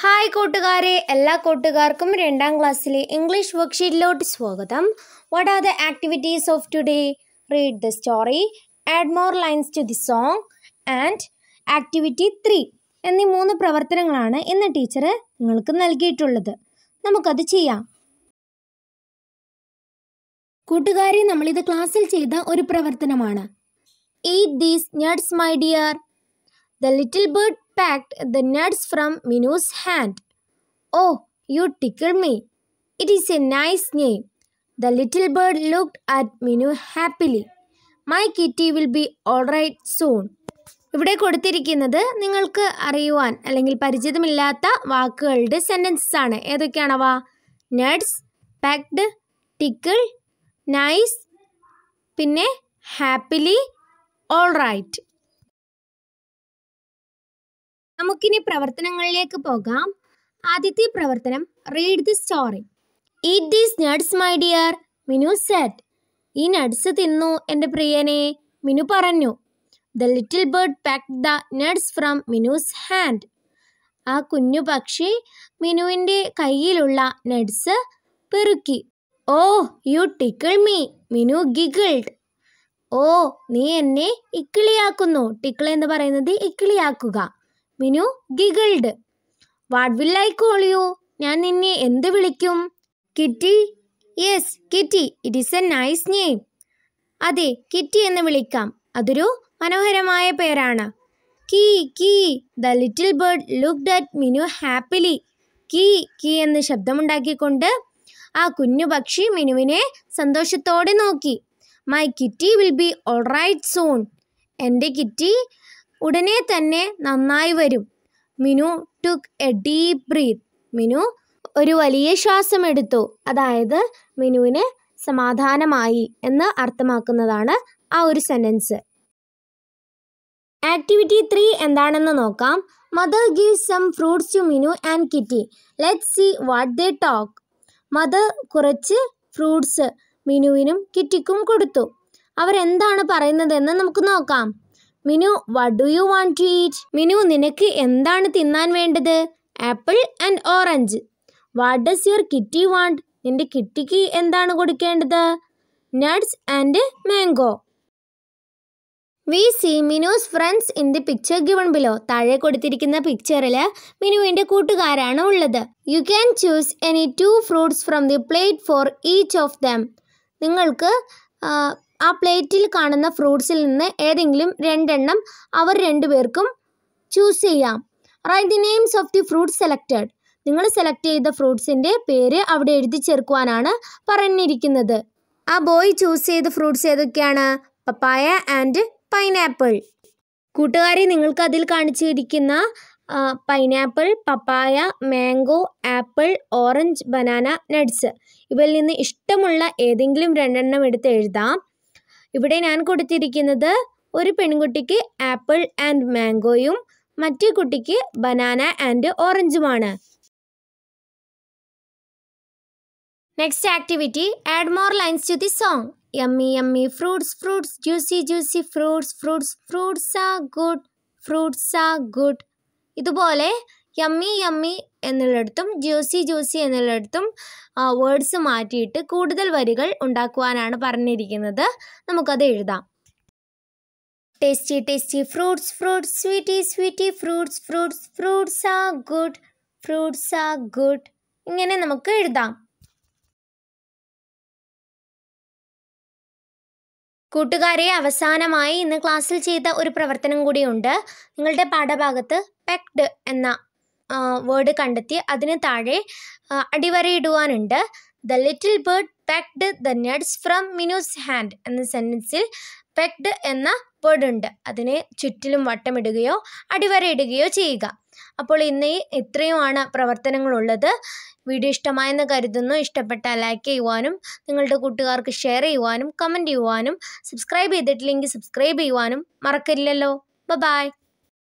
Hi കൂട്ടുകാരെ എല്ലാ കൂട്ടുകാർക്കും രണ്ടാം ക്ലാസ്സിലെ ഇംഗ്ലീഷ് വർക്ക്ഷീറ്റിലോട്ട് സ്വാഗതം what are the activities of today read the story add more lines to the song and activity three എന്നീ മൂന്ന് പ്രവർത്തനങ്ങളാണ് ഇന്ന് ടീച്ചർ നിങ്ങൾക്ക് നൽകിയിട്ടുള്ളത് നമുക്കത് ചെയ്യാം കൂട്ടുകാരെ നമ്മളിത് ക്ലാസ്സിൽ ചെയ്ത ഒരു പ്രവർത്തനമാണ് eat these nuts my dear the little bird packed the nuts from Minu's hand. Oh, you tickle me. It is a nice name. The little bird looked at Minu happily. My kitty will be alright soon. ഇവിടെ കൊടുത്തിരിക്കുന്നത് നിങ്ങൾക്ക് അറിയുവാൻ അല്ലെങ്കിൽ പരിചിതമില്ലാത്ത വാക്കുകളുടെ sentences ആണ് ഏതൊക്കെയാണവ nuts packed tickle nice പിന്നെ happily all right നമുക്കിനി പ്രവർത്തനങ്ങളിലേക്ക് പോകാം ആദ്യത്തെ പ്രവർത്തനം read the story eat these nuts my dear Minu said ഈ നട്സ് തിന്നു എൻ്റെ പ്രിയനെ മിനു പറഞ്ഞു the little bird pack the nuts from Minu's hand ആ കുഞ്ഞു പക്ഷി മിനുവിൻ്റെ കയ്യിലുള്ള നട്സ് പെറുക്കി oh you tickle me Minu giggled ഓ നീ എന്നെ ഇക്കിളിയാക്കുന്നു ടിക്കിൾ എന്ന് പറയുന്നത് ഇക്കിളിയാക്കുക Minu giggled what will I call you ഞാൻ നിന്നെ എന്ത് വിളിക്കും kitty yes kitty it is a nice name അതെ കിറ്റി എന്ന് വിളിക്കാം അതൊരു മനോഹരമായ പേരാണ് kee kee the little bird looked at Minu happily കീ കീ എന്ന് ശബ്ദമുണ്ടാക്കിക്കൊണ്ട് ആ കുഞ്ഞു പക്ഷി മിനുവിനെ സന്തോഷത്തോടെ നോക്കി my kitty will be all right soon എൻ്റെ കിറ്റി ഉടനെ തന്നെ നന്നായി വരും Minu took a deep breath Minu ഒരു വലിയ ശ്വാസം എടുത്തു അതായത് മിനുവിന് സമാധാനമായി എന്ന് അർത്ഥമാക്കുന്നതാണ് ആ ഒരു സെൻറ്റൻസ് ആക്ടിവിറ്റി ത്രീ എന്താണെന്ന് നോക്കാം mother give some fruits to Minu and kitty let see what they talk mother കുറച്ച് ഫ്രൂട്ട്സ് മിനുവിനും കിറ്റിക്കും കൊടുത്തു അവരെന്താണ് പറയുന്നതെന്ന് നമുക്ക് നോക്കാം Minu what do you want to eat Minu നിനക്ക് എന്താണ് തിന്നാൻ വേണ്ടത് apple and orange what does your kitty want നിന്റെ കിട്ടിക്ക് എന്താണ് കൊടുക്കേണ്ടത് nuts and mango we see Minu's friends in the picture given below താഴെ കൊടുത്തിരിക്കുന്ന പിക്ചറിൽ മിനുവിൻ്റെ കൂട്ടുകാരാണ് ഉള്ളത് you can choose any two fruits from the plate for each of them നിങ്ങൾക്ക് ആ പ്ലേറ്റിൽ കാണുന്ന ഫ്രൂട്ട്സിൽ നിന്ന് ഏതെങ്കിലും രണ്ടെണ്ണം അവർ രണ്ടുപേർക്കും ചൂസ് ചെയ്യാം write the names of the fruit selected നിങ്ങൾ സെലക്ട് ചെയ്ത ഫ്രൂട്ട്സിൻ്റെ പേര് അവിടെ എഴുതി ചേർക്കുവാനാണ് പറഞ്ഞിരിക്കുന്നത് ആ ബോയ് ചൂസ് ചെയ്ത ഫ്രൂട്ട്സ് ഏതൊക്കെയാണ് പപ്പായ ആൻഡ് പൈനാപ്പിൾ കൂട്ടുകാരി നിങ്ങൾക്ക് അതിൽ കാണിച്ചിരിക്കുന്ന pineapple papaya mango apple orange banana nuts ഇവയിൽ നിന്ന് ഇഷ്ടമുള്ള ഏതെങ്കിലും രണ്ടെണ്ണം എടുത്ത് എഴുതാം ഇവിടെ ഞാൻ കൊടുത്തിരിക്കുന്നത് ഒരു പെൺകുട്ടിക്ക് ആപ്പിൾ ആൻഡ് മാംഗോയും മറ്റേ കുട്ടിക്ക് ബനാന ആൻഡ് ഓറഞ്ചുമാണ് next activity add more lines to the song yummy yummy fruits fruits juicy juicy fruits fruits fruits are good fruits are good ഇതുപോലെ യമ്മി യമ്മി എന്നുള്ളിടത്തും ജ്യൂസി ജ്യൂസി എന്നുള്ളിടത്തും വേർഡ്സ് മാറ്റിയിട്ട് കൂടുതൽ വരികൾ ഉണ്ടാക്കുവാനാണ് പറഞ്ഞിരിക്കുന്നത് നമുക്കത് എഴുതാം tasty tasty fruits fruits sweety sweety fruits fruits fruits are good fruits are good ഇങ്ങനെ നമുക്ക് എഴുതാം കൂട്ടുകാരെ അവസാനമായി ഇന്ന് ക്ലാസ്സിൽ ചെയ്ത ഒരു പ്രവർത്തനം കൂടിയുണ്ട് നിങ്ങളുടെ പാഠഭാഗത്ത് പെക്ഡ് എന്ന വേർഡ് കണ്ടെത്തി അതിന് താഴെ അടിവരയിടുവാനുണ്ട് the little bird pecked the nuts from Minu's hand എന്ന സെൻറ്റൻസിൽ പെക്ഡ് എന്ന വേർഡ് ഉണ്ട് അതിനെ ചുറ്റിലും വട്ടമിടുകയോ അടിവരയിടുകയോ ചെയ്യുക അപ്പോൾ ഇന്ന് ഇത്രയുമാണ് പ്രവർത്തനങ്ങളുള്ളത് വീഡിയോ ഇഷ്ടമായെന്ന് കരുതുന്നു ഇഷ്ടപ്പെട്ട ലൈക്ക് ചെയ്യുവാനും നിങ്ങളുടെ കൂട്ടുകാർക്ക് ഷെയർ ചെയ്യുവാനും കമൻറ്റ് ചെയ്യുവാനും സബ്സ്ക്രൈബ് ചെയ്തിട്ടില്ലെങ്കിൽ സബ്സ്ക്രൈബ് ചെയ്യുവാനും മറക്കില്ലല്ലോ ബ ബായ്